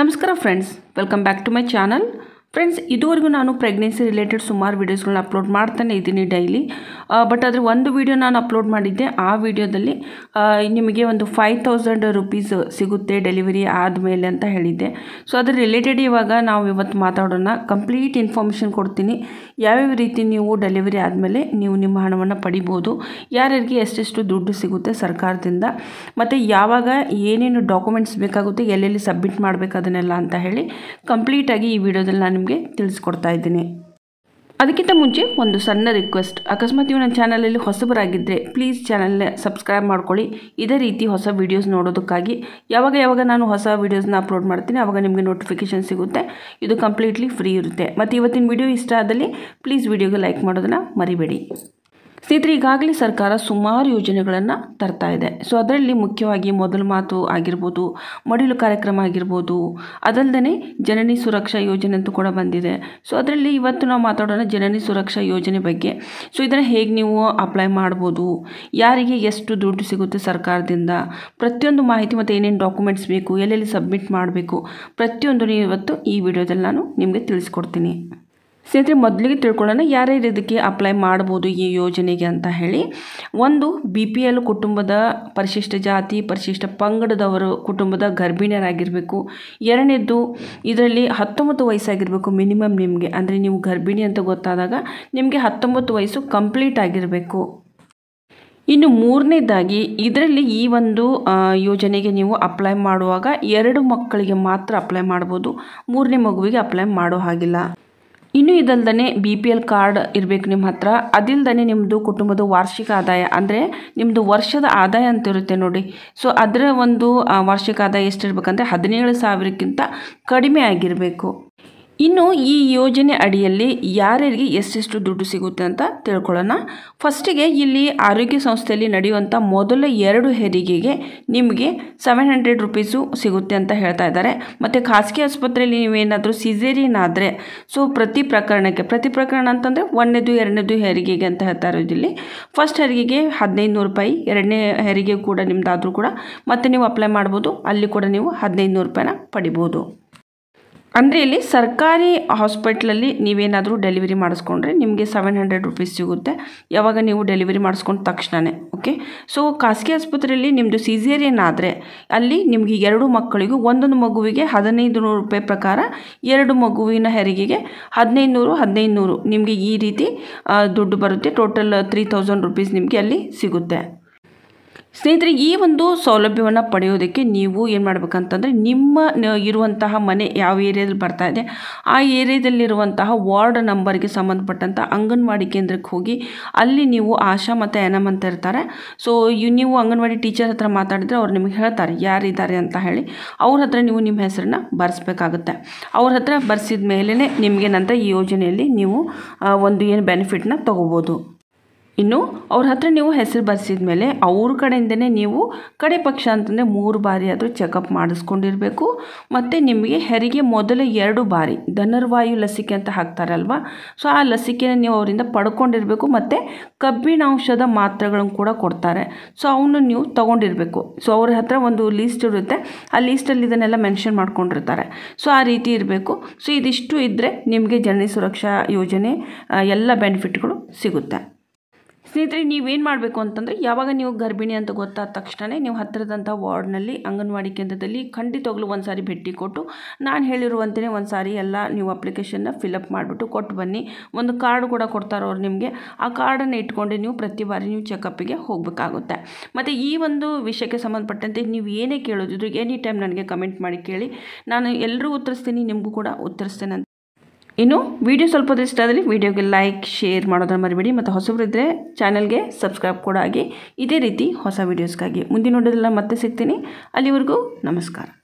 ನಮಸ್ಕಾರ friends welcome back to my channel friends ಇದುವರೆಗೂ ನಾನು ಪ್ರೆಗ್ನೆನ್ಸಿ ರಿಲೇಟೆಡ್ ಸುಮಾರು ವೀಡಿಯೋಸ್ಗಳನ್ನ ಅಪ್ಲೋಡ್ ಮಾಡ್ತಾನೆ ಇದ್ದೀನಿ ಡೈಲಿ ಬಟ್ ಅದರ ಒಂದು ವೀಡಿಯೋ ನಾನು ಅಪ್ಲೋಡ್ ಮಾಡಿದ್ದೆ ಆ ವೀಡಿಯೋದಲ್ಲಿ ನಿಮಗೆ ಒಂದು ಫೈವ್ ತೌಸಂಡ್ ರುಪೀಸ್ ಸಿಗುತ್ತೆ ಡೆಲಿವರಿ ಆದಮೇಲೆ ಅಂತ ಹೇಳಿದ್ದೆ ಸೊ ಅದ್ರ ರಿಲೇಟೆಡ್ ಇವಾಗ ನಾವು ಇವತ್ತು ಮಾತಾಡೋಣ ಕಂಪ್ಲೀಟ್ ಇನ್ಫಾರ್ಮೇಷನ್ ಕೊಡ್ತೀನಿ ಯಾವ್ಯಾವ ರೀತಿ ನೀವು ಡೆಲಿವರಿ ಆದಮೇಲೆ ನೀವು ನಿಮ್ಮ ಹಣವನ್ನು ಪಡಿಬೋದು ಯಾರ್ಯಾರಿಗೆ ಎಷ್ಟೆಷ್ಟು ದುಡ್ಡು ಸಿಗುತ್ತೆ ಸರ್ಕಾರದಿಂದ ಮತ್ತು ಯಾವಾಗ ಏನೇನು ಡಾಕ್ಯುಮೆಂಟ್ಸ್ ಬೇಕಾಗುತ್ತೆ ಎಲ್ಲೆಲ್ಲಿ ಸಬ್ಮಿಟ್ ಮಾಡಬೇಕು ಅದನ್ನೆಲ್ಲ ಅಂತ ಹೇಳಿ ಕಂಪ್ಲೀಟಾಗಿ ಈ ವಿಡಿಯೋದಲ್ಲಿ ನಾನು ನಿಮಗೆ ತಿಳಿಸ್ಕೊಡ್ತಾ ಇದ್ದೀನಿ ಅದಕ್ಕಿಂತ ಮುಂಚೆ ಒಂದು ಸಣ್ಣ ರಿಕ್ವೆಸ್ಟ್ ಅಕಸ್ಮಾತ್ ನೀವು ನನ್ನ ಚಾನಲಲ್ಲಿ ಹೊಸಬರಾಗಿದ್ದರೆ ಪ್ಲೀಸ್ ಚಾನಲ್ನ ಸಬ್ಸ್ಕ್ರೈಬ್ ಮಾಡ್ಕೊಳ್ಳಿ ಇದೇ ರೀತಿ ಹೊಸ ವೀಡಿಯೋಸ್ ನೋಡೋದಕ್ಕಾಗಿ ಯಾವಾಗ ಯಾವಾಗ ನಾನು ಹೊಸ ವೀಡಿಯೋಸ್ನ ಅಪ್ಲೋಡ್ ಮಾಡ್ತೀನಿ ಆವಾಗ ನಿಮಗೆ ನೋಟಿಫಿಕೇಶನ್ ಸಿಗುತ್ತೆ ಇದು ಕಂಪ್ಲೀಟ್ಲಿ ಫ್ರೀ ಇರುತ್ತೆ ಮತ್ತು ಇವತ್ತಿನ ವಿಡಿಯೋ ಇಷ್ಟ ಆದಲ್ಲಿ ಪ್ಲೀಸ್ ವೀಡಿಯೋಗೆ ಲೈಕ್ ಮಾಡೋದನ್ನು ಮರಿಬೇಡಿ ಸ್ನೇಹಿತರೆ ಈಗಾಗಲೇ ಸರ್ಕಾರ ಸುಮಾರು ಯೋಜನೆಗಳನ್ನು ತರ್ತಾ ಇದೆ ಸೊ ಅದರಲ್ಲಿ ಮುಖ್ಯವಾಗಿ ಮೊದಲ ಮಾತು ಆಗಿರ್ಬೋದು ಮಡಿಲು ಕಾರ್ಯಕ್ರಮ ಆಗಿರ್ಬೋದು ಅದಲ್ಲದೆ ಜನನಿ ಸುರಕ್ಷಾ ಯೋಜನೆ ಅಂತೂ ಕೂಡ ಬಂದಿದೆ ಸೊ ಅದರಲ್ಲಿ ಇವತ್ತು ನಾವು ಮಾತಾಡೋಣ ಜನನಿ ಸುರಕ್ಷಾ ಯೋಜನೆ ಬಗ್ಗೆ ಸೊ ಇದನ್ನು ಹೇಗೆ ನೀವು ಅಪ್ಲೈ ಮಾಡ್ಬೋದು ಯಾರಿಗೆ ಎಷ್ಟು ದುಡ್ಡು ಸಿಗುತ್ತೆ ಸರ್ಕಾರದಿಂದ ಪ್ರತಿಯೊಂದು ಮಾಹಿತಿ ಮತ್ತು ಏನೇನು ಡಾಕ್ಯುಮೆಂಟ್ಸ್ ಬೇಕು ಎಲ್ಲೆಲ್ಲಿ ಸಬ್ಮಿಟ್ ಮಾಡಬೇಕು ಪ್ರತಿಯೊಂದು ಇವತ್ತು ಈ ವಿಡಿಯೋದಲ್ಲಿ ನಾನು ನಿಮಗೆ ತಿಳಿಸ್ಕೊಡ್ತೀನಿ ಸ್ನೇಹಿತರೆ ಮೊದಲಿಗೆ ತಿಳ್ಕೊಳ್ಳೋಣ ಯಾರ್ಯಾರು ಇದಕ್ಕೆ ಅಪ್ಲೈ ಮಾಡ್ಬೋದು ಈ ಯೋಜನೆಗೆ ಅಂತ ಹೇಳಿ ಒಂದು ಬಿ ಪಿ ಎಲ್ ಕುಟುಂಬದ ಪರಿಶಿಷ್ಟ ಜಾತಿ ಪರಿಶಿಷ್ಟ ಪಂಗಡದವರು ಕುಟುಂಬದ ಗರ್ಭಿಣಿಯರಾಗಿರಬೇಕು ಎರಡನೇದು ಇದರಲ್ಲಿ ಹತ್ತೊಂಬತ್ತು ವಯಸ್ಸಾಗಿರಬೇಕು ಮಿನಿಮಮ್ ನಿಮಗೆ ಅಂದರೆ ನೀವು ಗರ್ಭಿಣಿ ಅಂತ ಗೊತ್ತಾದಾಗ ನಿಮಗೆ ಹತ್ತೊಂಬತ್ತು ವಯಸ್ಸು ಕಂಪ್ಲೀಟ್ ಆಗಿರಬೇಕು ಇನ್ನು ಮೂರನೇದಾಗಿ ಇದರಲ್ಲಿ ಈ ಒಂದು ಯೋಜನೆಗೆ ನೀವು ಅಪ್ಲೈ ಮಾಡುವಾಗ ಎರಡು ಮಕ್ಕಳಿಗೆ ಮಾತ್ರ ಅಪ್ಲೈ ಮಾಡ್ಬೋದು ಮೂರನೇ ಮಗುವಿಗೆ ಅಪ್ಲೈ ಮಾಡೋ ಹಾಗಿಲ್ಲ ಇನ್ನು ಇದಲ್ದೇ ಬಿ ಪಿ ಎಲ್ ಕಾರ್ಡ್ ಇರಬೇಕು ನಿಮ್ಮ ಹತ್ರ ಅದಿಲ್ದೇ ನಿಮ್ಮದು ಕುಟುಂಬದ ವಾರ್ಷಿಕ ಆದಾಯ ಅಂದರೆ ನಿಮ್ಮದು ವರ್ಷದ ಆದಾಯ ಅಂತಿರುತ್ತೆ ನೋಡಿ ಸೊ ಅದರ ಒಂದು ವಾರ್ಷಿಕ ಆದಾಯ ಎಷ್ಟಿರಬೇಕಂದ್ರೆ ಹದಿನೇಳು ಸಾವಿರಕ್ಕಿಂತ ಕಡಿಮೆ ಆಗಿರಬೇಕು ಇನ್ನು ಈ ಯೋಜನೆ ಅಡಿಯಲ್ಲಿ ಯಾರ್ಯಾರಿಗೆ ಎಷ್ಟೆಷ್ಟು ದುಡ್ಡು ಸಿಗುತ್ತೆ ಅಂತ ತಿಳ್ಕೊಳ್ಳೋಣ ಫಸ್ಟಿಗೆ ಇಲ್ಲಿ ಆರೋಗ್ಯ ಸಂಸ್ಥೆಯಲ್ಲಿ ನಡೆಯುವಂಥ ಮೊದಲ ಎರಡು ಹೆರಿಗೆಗೆ ನಿಮಗೆ ಸೆವೆನ್ ಹಂಡ್ರೆಡ್ ರುಪೀಸು ಸಿಗುತ್ತೆ ಅಂತ ಹೇಳ್ತಾ ಇದ್ದಾರೆ ಮತ್ತು ಖಾಸಗಿ ಆಸ್ಪತ್ರೆಯಲ್ಲಿ ನೀವೇನಾದರೂ ಸಿಜೇರಿಯನ್ ಆದರೆ ಸೊ ಪ್ರತಿ ಪ್ರಕರಣಕ್ಕೆ ಪ್ರತಿ ಪ್ರಕರಣ ಅಂತಂದರೆ ಒಂದನೇದು ಎರಡನೇದು ಹೆರಿಗೆಗೆ ಅಂತ ಹೇಳ್ತಾ ಇರೋದು ಇಲ್ಲಿ ಫಸ್ಟ್ ಹೆರಿಗೆಗೆ ಹದಿನೈದು ನೂರು ರೂಪಾಯಿ ಎರಡನೇ ಹೆರಿಗೆ ಕೂಡ ನಿಮ್ಮದಾದರೂ ಕೂಡ ಮತ್ತೆ ನೀವು ಅಪ್ಲೈ ಮಾಡ್ಬೋದು ಅಲ್ಲಿ ಕೂಡ ನೀವು ಹದಿನೈದು ನೂರು ರೂಪಾಯಿನ ಪಡಿಬೋದು ಅಂದರೆ ಇಲ್ಲಿ ಸರ್ಕಾರಿ ಹಾಸ್ಪಿಟ್ಲಲ್ಲಿ ನೀವೇನಾದರೂ ಡೆಲಿವರಿ ಮಾಡಿಸ್ಕೊಂಡ್ರೆ ನಿಮಗೆ ಸೆವೆನ್ ಹಂಡ್ರೆಡ್ ರುಪೀಸ್ ಸಿಗುತ್ತೆ ಯಾವಾಗ ನೀವು ಡೆಲಿವರಿ ಮಾಡಿಸ್ಕೊಂಡ ತಕ್ಷಣವೇ ಓಕೆ ಸೊ ಖಾಸಗಿ ಆಸ್ಪತ್ರೆಯಲ್ಲಿ ನಿಮ್ಮದು ಸೀಸೇರಿಯನ್ ಆದರೆ ಅಲ್ಲಿ ನಿಮಗೆ ಎರಡು ಮಕ್ಕಳಿಗೂ ಒಂದೊಂದು ಮಗುವಿಗೆ ಹದಿನೈದು ನೂರು ರೂಪಾಯಿ ಪ್ರಕಾರ ಎರಡು ಮಗುವಿನ ಹೆರಿಗೆಗೆ ಹದಿನೈದು ನೂರು ಹದಿನೈದು ನೂರು ನಿಮಗೆ ಈ ರೀತಿ ದುಡ್ಡು ಬರುತ್ತೆ ಟೋಟಲ್ ತ್ರೀ ತೌಸಂಡ್ ರುಪೀಸ್ ನಿಮಗೆ ಅಲ್ಲಿ ಸಿಗುತ್ತೆ ಸ್ನೇಹಿತರೆ ಈ ಒಂದು ಸೌಲಭ್ಯವನ್ನು ಪಡೆಯೋದಕ್ಕೆ ನೀವು ಏನು ಮಾಡಬೇಕಂತಂದರೆ ನಿಮ್ಮ ಇರುವಂತಹ ಮನೆ ಯಾವ ಏರಿಯಾದಲ್ಲಿ ಬರ್ತಾ ಇದೆ ಆ ಏರಿಯಾದಲ್ಲಿರುವಂತಹ ವಾರ್ಡ್ ನಂಬರ್ಗೆ ಸಂಬಂಧಪಟ್ಟಂಥ ಅಂಗನವಾಡಿ ಕೇಂದ್ರಕ್ಕೆ ಹೋಗಿ ಅಲ್ಲಿ ನೀವು ಆಶಾ ಮತ್ತು ಎನಮ್ ಅಂತ ಇರ್ತಾರೆ ಸೊ ನೀವು ಅಂಗನವಾಡಿ ಟೀಚರ್ ಹತ್ರ ಮಾತಾಡಿದರೆ ಅವ್ರು ನಿಮಗೆ ಹೇಳ್ತಾರೆ ಯಾರಿದ್ದಾರೆ ಅಂತ ಹೇಳಿ ಅವ್ರ ಹತ್ರ ನೀವು ನಿಮ್ಮ ಹೆಸರನ್ನ ಬರೆಸ್ಬೇಕಾಗುತ್ತೆ ಅವ್ರ ಹತ್ರ ಬರೆಸಿದ ಮೇಲೇ ನಿಮಗೆ ನಂತರ ಈ ಯೋಜನೆಯಲ್ಲಿ ನೀವು ಒಂದು ಏನು ಬೆನಿಫಿಟ್ನ ತೊಗೋಬೋದು ಇನ್ನು ಅವ್ರ ಹತ್ರ ನೀವು ಹೆಸರು ಬರೆಸಿದ ಮೇಲೆ ಅವ್ರ ಕಡೆಯಿಂದನೇ ನೀವು ಕಡೆ ಪಕ್ಷ ಅಂತಂದರೆ ಮೂರು ಬಾರಿ ಆದರೂ ಚೆಕಪ್ ಮಾಡಿಸ್ಕೊಂಡಿರಬೇಕು ಮತ್ತು ನಿಮಗೆ ಹೆರಿಗೆ ಮೊದಲ ಎರಡು ಬಾರಿ ಧನುರ್ವಾಯು ಲಸಿಕೆ ಅಂತ ಹಾಕ್ತಾರಲ್ವ ಸೊ ಆ ಲಸಿಕೆನ ನೀವು ಅವರಿಂದ ಪಡ್ಕೊಂಡಿರಬೇಕು ಮತ್ತು ಕಬ್ಬಿಣಾಂಶದ ಮಾತ್ರೆಗಳನ್ನು ಕೂಡ ಕೊಡ್ತಾರೆ ಸೊ ಅವನ್ನು ನೀವು ತೊಗೊಂಡಿರಬೇಕು ಸೊ ಅವ್ರ ಹತ್ರ ಒಂದು ಲೀಸ್ಟ್ ಇರುತ್ತೆ ಆ ಲೀಸ್ಟಲ್ಲಿ ಇದನ್ನೆಲ್ಲ ಮೆನ್ಷನ್ ಮಾಡ್ಕೊಂಡಿರ್ತಾರೆ ಸೊ ಆ ರೀತಿ ಇರಬೇಕು ಸೊ ಇದಿಷ್ಟು ಇದ್ದರೆ ನಿಮಗೆ ಜನನಿ ಸುರಕ್ಷಾ ಯೋಜನೆ ಎಲ್ಲ ಬೆನಿಫಿಟ್ಗಳು ಸಿಗುತ್ತೆ ಸ್ನೇಹಿತರೆ ನೀವೇನು ಮಾಡಬೇಕು ಅಂತಂದರೆ ಯಾವಾಗ ನೀವು ಗರ್ಭಿಣಿ ಅಂತ ಗೊತ್ತಾದ ತಕ್ಷಣ ನೀವು ಹತ್ತಿರದಂಥ ವಾರ್ಡ್ನಲ್ಲಿ ಅಂಗನವಾಡಿ ಕೇಂದ್ರದಲ್ಲಿ ಖಂಡಿತವಾಗ್ಲೂ ಒಂದು ಸಾರಿ ಭೇಟಿ ಕೊಟ್ಟು ನಾನು ಹೇಳಿರುವಂತೆಯೇ ಒಂದು ಸಾರಿ ಎಲ್ಲ ನೀವು ಅಪ್ಲಿಕೇಶನ್ನ ಫಿಲಪ್ ಮಾಡಿಬಿಟ್ಟು ಕೊಟ್ಟು ಬನ್ನಿ ಒಂದು ಕಾರ್ಡ್ ಕೂಡ ಕೊಡ್ತಾರೋ ಅವ್ರು ನಿಮಗೆ ಆ ಕಾರ್ಡನ್ನು ಇಟ್ಕೊಂಡು ನೀವು ಪ್ರತಿ ಬಾರಿ ನೀವು ಚೆಕಪ್ಪಿಗೆ ಹೋಗಬೇಕಾಗುತ್ತೆ ಮತ್ತು ಈ ಒಂದು ವಿಷಯಕ್ಕೆ ಸಂಬಂಧಪಟ್ಟಂತೆ ನೀವು ಏನೇ ಕೇಳೋದಿದ್ರು ಎನಿ ಟೈಮ್ ನನಗೆ ಕಮೆಂಟ್ ಮಾಡಿ ಕೇಳಿ ನಾನು ಎಲ್ಲರೂ ಉತ್ತರಿಸ್ತೀನಿ ನಿಮಗೂ ಕೂಡ ಉತ್ತರಿಸ್ತೇನೆ ಇನ್ನು ವಿಡಿಯೋ ಸ್ವಲ್ಪ ಇಷ್ಟ ಆದರೆ ವೀಡಿಯೋಗೆ ಲೈಕ್ ಶೇರ್ ಮಾಡೋದನ್ನು ಮರಿಬೇಡಿ ಮತ್ತು ಹೊಸಬರಿದ್ದರೆ ಚಾನಲ್ಗೆ ಸಬ್ಸ್ಕ್ರೈಬ್ ಕೂಡ ಆಗಿ ಇದೇ ರೀತಿ ಹೊಸ ವೀಡಿಯೋಸ್ಗಾಗಿ ಮುಂದಿನ ನೋಡೋದೆಲ್ಲ ಮತ್ತೆ ಸಿಗ್ತೀನಿ ಅಲ್ಲಿವರೆಗೂ ನಮಸ್ಕಾರ